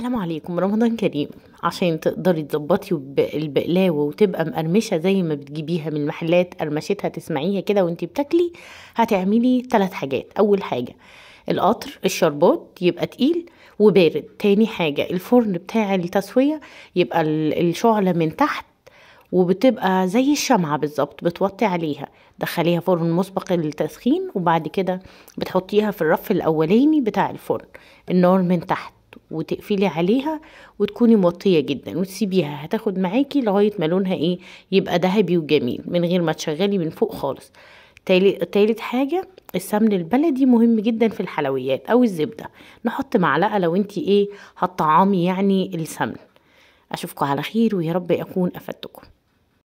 السلام عليكم رمضان كريم عشان تقدري تظبطي البقلاوه وتبقى مقرمشه زي ما بتجيبيها من المحلات قرمشتها تسمعيها كده وانتي بتاكلي هتعملي ثلاث حاجات اول حاجه القطر الشربات يبقى تقيل وبارد تاني حاجه الفرن بتاع التسويه يبقى الشعله من تحت وبتبقى زي الشمعة بالظبط بتوطي عليها دخليها فرن مسبق للتسخين وبعد كده بتحطيها في الرف الأولاني بتاع الفرن النار من تحت وتقفلي عليها وتكوني موطيه جدا وتسيبيها هتاخد معاكي لغايه ما لونها ايه يبقى ذهبي وجميل من غير ما تشغلي من فوق خالص تالت حاجه السمن البلدي مهم جدا في الحلويات او الزبده نحط معلقه لو انت ايه هتطعمي يعني السمن اشوفكم على خير ويا رب اكون افدتكم